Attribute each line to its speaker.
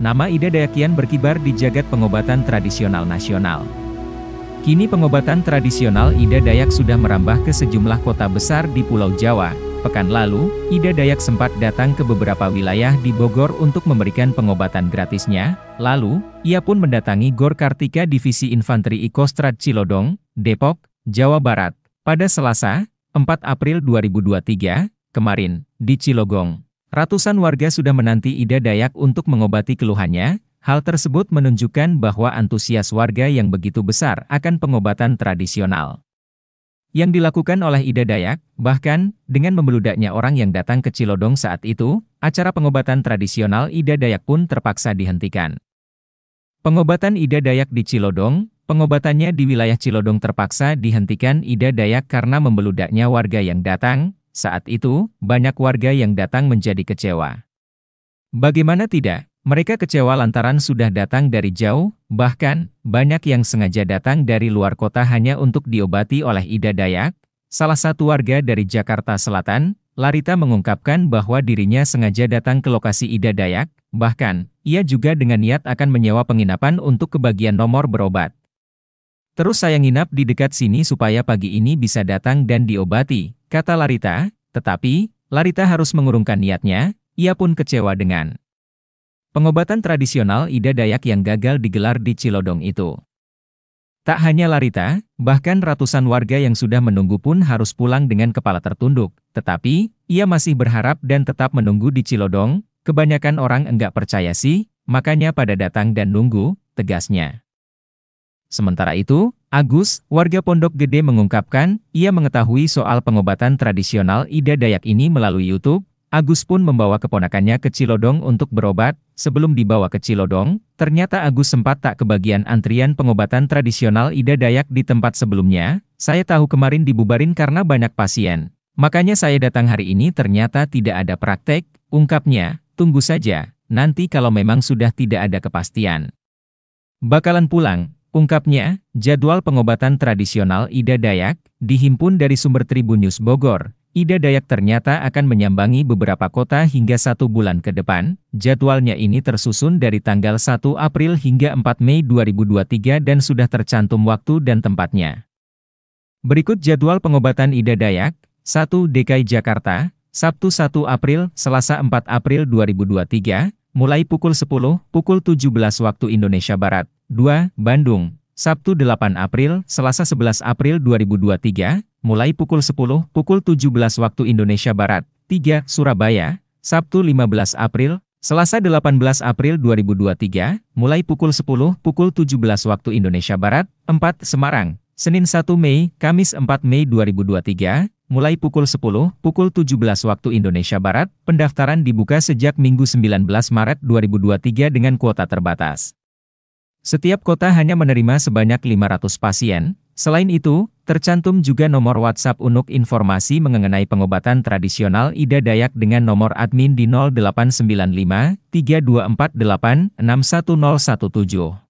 Speaker 1: Nama Ida Dayakian berkibar di jagat pengobatan tradisional nasional. Kini pengobatan tradisional Ida Dayak sudah merambah ke sejumlah kota besar di Pulau Jawa. Pekan lalu, Ida Dayak sempat datang ke beberapa wilayah di Bogor untuk memberikan pengobatan gratisnya. Lalu, ia pun mendatangi Gor Kartika Divisi Infanteri Ikostrad Cilodong, Depok, Jawa Barat. Pada Selasa, 4 April 2023, kemarin, di Cilogong. Ratusan warga sudah menanti Ida Dayak untuk mengobati keluhannya, hal tersebut menunjukkan bahwa antusias warga yang begitu besar akan pengobatan tradisional. Yang dilakukan oleh Ida Dayak, bahkan, dengan membeludaknya orang yang datang ke Cilodong saat itu, acara pengobatan tradisional Ida Dayak pun terpaksa dihentikan. Pengobatan Ida Dayak di Cilodong, pengobatannya di wilayah Cilodong terpaksa dihentikan Ida Dayak karena membeludaknya warga yang datang, saat itu, banyak warga yang datang menjadi kecewa. Bagaimana tidak, mereka kecewa lantaran sudah datang dari jauh, bahkan, banyak yang sengaja datang dari luar kota hanya untuk diobati oleh Ida Dayak, salah satu warga dari Jakarta Selatan, Larita mengungkapkan bahwa dirinya sengaja datang ke lokasi Ida Dayak, bahkan, ia juga dengan niat akan menyewa penginapan untuk kebagian nomor berobat. Terus saya nginap di dekat sini supaya pagi ini bisa datang dan diobati, kata Larita, tetapi, Larita harus mengurungkan niatnya, ia pun kecewa dengan pengobatan tradisional Ida Dayak yang gagal digelar di Cilodong itu. Tak hanya Larita, bahkan ratusan warga yang sudah menunggu pun harus pulang dengan kepala tertunduk, tetapi, ia masih berharap dan tetap menunggu di Cilodong, kebanyakan orang enggak percaya sih, makanya pada datang dan nunggu, tegasnya. Sementara itu, Agus, warga Pondok Gede mengungkapkan, ia mengetahui soal pengobatan tradisional Ida Dayak ini melalui YouTube. Agus pun membawa keponakannya ke Cilodong untuk berobat. Sebelum dibawa ke Cilodong, ternyata Agus sempat tak kebagian antrian pengobatan tradisional Ida Dayak di tempat sebelumnya. Saya tahu kemarin dibubarin karena banyak pasien. Makanya saya datang hari ini ternyata tidak ada praktek, ungkapnya. Tunggu saja, nanti kalau memang sudah tidak ada kepastian. Bakalan pulang, Ungkapnya, jadwal pengobatan tradisional Ida Dayak, dihimpun dari sumber Tribun News Bogor, Ida Dayak ternyata akan menyambangi beberapa kota hingga satu bulan ke depan. Jadwalnya ini tersusun dari tanggal 1 April hingga 4 Mei 2023 dan sudah tercantum waktu dan tempatnya. Berikut jadwal pengobatan Ida Dayak, 1 DKI Jakarta, Sabtu 1 April, Selasa 4 April 2023, mulai pukul 10, pukul 17 waktu Indonesia Barat, 2. Bandung, Sabtu 8 April, Selasa 11 April 2023, mulai pukul 10, pukul 17 waktu Indonesia Barat. 3. Surabaya, Sabtu 15 April, Selasa 18 April 2023, mulai pukul 10, pukul 17 waktu Indonesia Barat, 4. Semarang, Senin 1 Mei, Kamis 4 Mei 2023, mulai pukul 10, pukul 17 waktu Indonesia Barat, pendaftaran dibuka sejak Minggu 19 Maret 2023 dengan kuota terbatas. Setiap kota hanya menerima sebanyak 500 pasien. Selain itu, tercantum juga nomor WhatsApp untuk informasi mengenai pengobatan tradisional Ida Dayak dengan nomor admin di 0895 3248 61017.